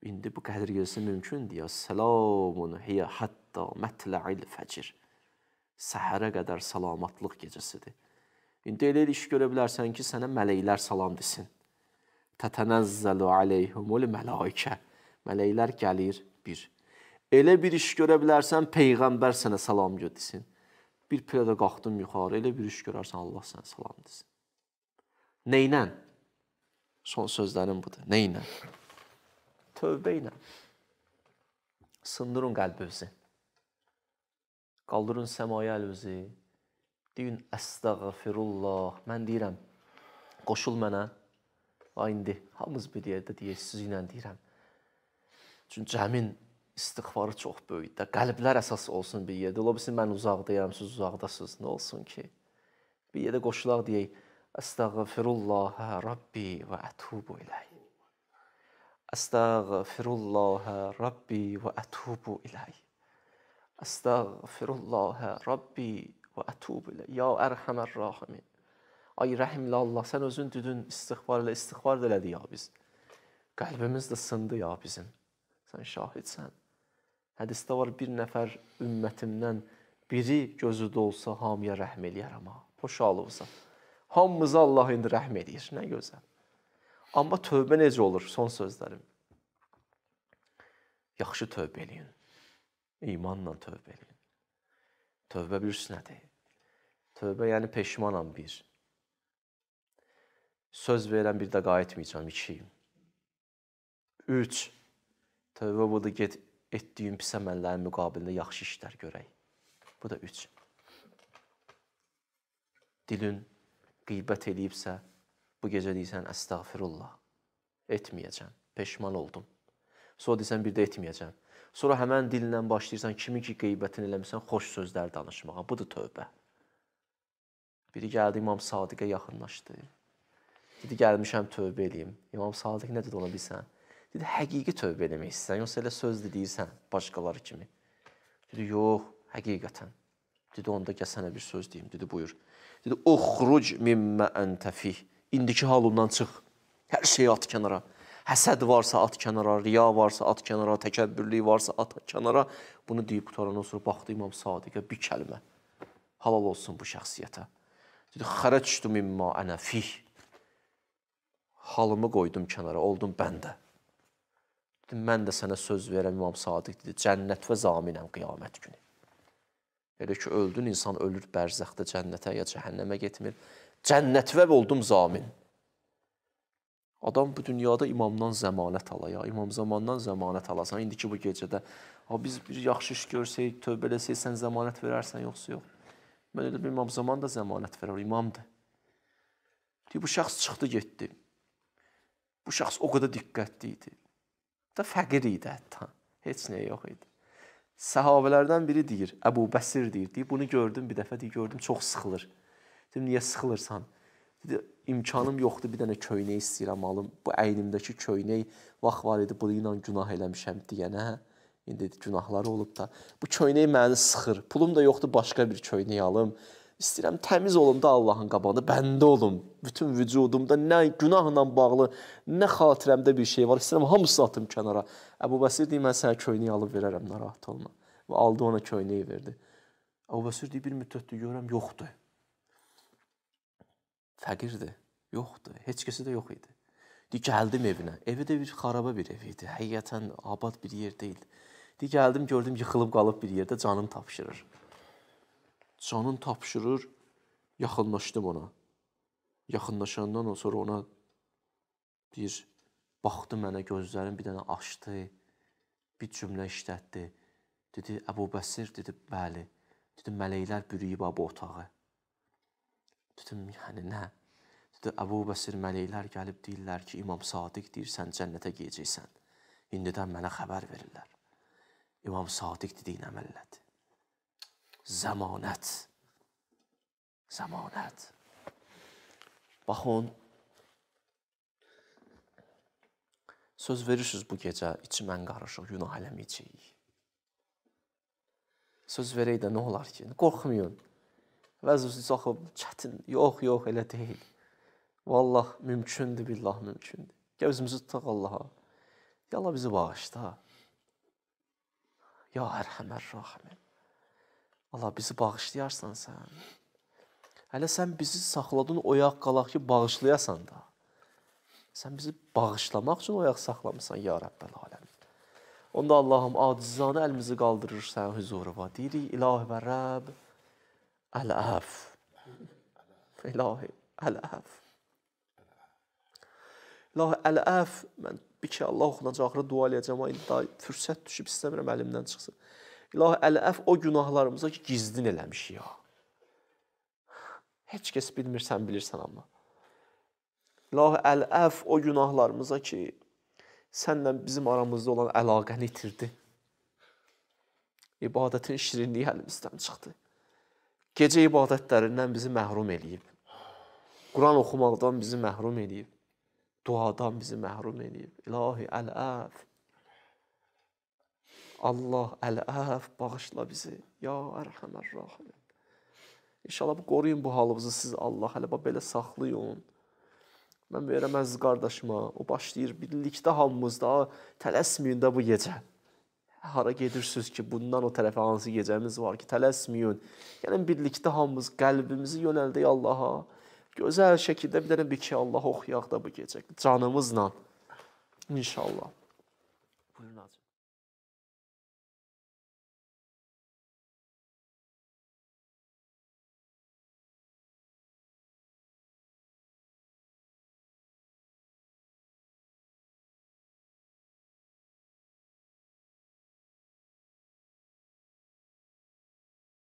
İndi bu qədər gəlsə mümkündür ya. Selamun hiyə hatta mətla'il fəcr. Səhərə qədər salamatlıq gecəsidir. İndi elə iş görə bilərsən ki, sənə mələklər salam desin. Tətənəzzəlu aleyhumul mələikə. Mələklər gəlir bir. Elə bir iş görə bilərsən, peyğəmbər sənə salam desin. Bir piyada qalxdın yuxarı, elə bir iş görərsən, Allah sənə salam desin. Nə ilə? Son sözlərim budur. Nə ilə? tövbə ilə sındırın qəlbinizi. Qaldırın səmaya əlinizi. Deyin əstəğfirullah. Mən deyirəm, qoşul mənə. Va indi hamımız bir yerdə deyək, sizinlə deyirəm. Çünki cəmin istighfarı çox böyükdür. Qəlblər əsas olsun bir yerdə. Ola bilsin mən uzaqdayam, siz uzaqdasınız. Nə olsun ki? Bir yerdə qoşulaq deyək. Əstəğfirullah, hə, Rabbi və ətubu ilayh. Estağfirullah Rabbi ve etubu ileyh. Estağfirullah Rabbi ve etubu ileyh. Ya erhamer rahimin. Ay rəhimli Allah, sən özün düdün istighfar elə, istighfar da elədi ya biz. Qəlbimiz də sındı ya bizim. Sən şahidsən. Hədisdə var bir nəfər ümmətimdən biri gözü dolsa hamıya rəhm eləyər amma. Poşalıbsa. Hamımıza Allah indi rəhm eləyir. Nə gözəl. Amma tövbə necə olur? Son sözlərim. Yaxşı tövbə eləyin. İmanla tövbə eləyin. Tövbə bilirsiniz nədir? Tövbə yəni peşmanam bir. Söz verən bir də qayıtmayacağam iki. 3. Tövbə budur get etdiyim pis əməllərin müqabilində yaxşı işlər görək. Bu da 3. Dilin qeybət eləyibsə, Bu gecə deyirsən əstəğfirullah. Etməyəcəm. Peşman oldum. Sonra deyirsən bir də etməyəcəm. Sonra həmin dillə başlayırsan kimin ki qeybətini eləmisən, xoş sözlər danışmağa. Budur tövbə. Biri gəldi İmam Sadiqə yaxınlaşdı. Dedi gəlmişəm tövbə eləyim. İmam Sadiq nə dedi ona bilsən? Dedi həqiqi tövbə eləmək istəyirsən, yoxsa elə söz deyirsən başqaları kimi? Dedi yox, həqiqətən. Dedi onda gəl sənə bir söz deyim. Dedi buyur. Dedi uxruc mimma anta fih indiki halından çıx. Hər şeyi at kənara. Həsəd varsa at kənara, riya varsa at kənara, təkəbbürlük varsa at kənara. Bunu deyib qutarandan sonra baxdı İmam Sadiqə bir kəlmə. Halal olsun bu şəxsiyyətə. Dedi, xərəcdü mimma ənə fih. Halımı qoydum kənara, oldum bəndə. Dedi, mən də sənə söz verəm İmam Sadiq dedi, cənnət və zaminəm qiyamət günü. Elə ki, öldün, insan ölür bərzəxtə cənnətə ya cəhənnəmə getmir cənnətvəv oldum zamin. Adam bu dünyada imamdan zəmanət ala, ya imam zamandan zəmanət alasan, indiki bu gecədə, ha biz bir yaxşı iş görsək, tövbə eləsək, sən zəmanət verərsən, yoxsa yox. Mən elə bir imam zaman da zəmanət verər, imamdır. Deyir, bu şəxs çıxdı, getdi. Bu şəxs o qədər diqqətli idi. Da fəqir idi hətta, heç nəyə yox idi. Səhabələrdən biri deyir, Əbu Bəsir deyir, deyir, bunu gördüm bir dəfə, deyir, gördüm, çox sıxılır. Dedim, niyə sıxılırsan? Dedi, imkanım yoxdur, bir dənə köynək istəyirəm alım. Bu əynimdəki köynək vaxt var idi, bunu ilə günah eləmişəm deyənə. Hə? İndi dedi, günahları olub da. Bu köynək məni sıxır. Pulum da yoxdur, başqa bir köynək alım. İstəyirəm təmiz olum da Allahın qabağında, bəndə olum. Bütün vücudumda nə günahla bağlı, nə xatirəmdə bir şey var. İstəyirəm hamısını atım kənara. Əbu Bəsir deyir, mən sənə köynək alıb verərəm, narahat olma. Və aldı ona köynəyi verdi. Əbu Bəsir deyir, bir müddət görürəm, yoxdur. Fəqirdi, yoxdu, heç kəsi də yox idi. Di gəldim evinə. Evi də bir xaraba bir ev idi. Həqiqətən abad bir yer deyildi. Di gəldim, gördüm yıxılıb qalıb bir yerdə canım tapşırır. Canın tapşırır. Yaxınlaşdım ona. Yaxınlaşandan sonra ona bir baxdı mənə gözlərin bir dənə açdı. Bir cümlə işlətdi. Dedi, "Əbu Bəsir" dedi, "Bəli." Dedi, "Mələklər bürüyüb bu otağı." Dedim, yəni nə? Dedi, Əbu Bəsir mələklər gəlib deyirlər ki, İmam Sadiq deyir, sən cənnətə gecəksən. İndidən mənə xəbər verirlər. İmam Sadiq dediyin əməllədir. Zəmanət. Zəmanət. Baxın, söz verirsiniz bu gecə, içimən qarışıq, günah eləməyəcəyik. Söz verək də nə olar ki? Qorxmayın vəzusi axı çətin. Yox, yox, elə deyil. Vallah mümkündür, billah mümkündür. Gəl özümüzü tutaq Allaha. Ya Allah bizi bağışla. Ya Ərhəmər Rəhim. Allah bizi bağışlayarsan sən. Hələ sən bizi saxladın oyaq qalaq ki, bağışlayasan da. Sən bizi bağışlamaq üçün oyaq saxlamısan ya Rəbbəl aləmin. Onda Allahım acizanə əlimizi qaldırır sənin huzuruna. Deyirik İlahi və Rəbb, Alaaf. İlahi, Alaaf. İlahi, Alaaf. Mən bir ki Allah oxunacaq, axırı dua eləyəcəm, ay daha fürsət düşüb istəmirəm əlimdən çıxsın. İlahi, Alaaf o günahlarımıza ki, gizlin eləmişik ya. Heç kəs bilmir, sən bilirsən amma. İlahi, Alaaf o günahlarımıza ki, sənlə bizim aramızda olan əlaqəni itirdi. İbadətin şirinliyi əlimizdən çıxdı. Gecə ibadətlərindən bizi məhrum eləyib. Quran oxumaqdan bizi məhrum eləyib. Duadan bizi məhrum eləyib. İlahi əl-əf. Allah əl-əf bağışla bizi. Ya ərhəmər rahimin. İnşallah bu qoruyun bu halınızı siz Allah hələ belə saxlayın. Mən verəm əziz qardaşıma, o başlayır birlikdə hamımızda tələsməyin də bu gecə hara gedirsiniz ki, bundan o tərəfə hansı gecəmiz var ki, tələsməyin. Gəlin yəni, birlikdə hamımız qəlbimizi yönəldək Allaha. Gözəl şəkildə bir dənə bir ki Allah oxuyaq da bu gecə canımızla. İnşallah. Buyurun hacı.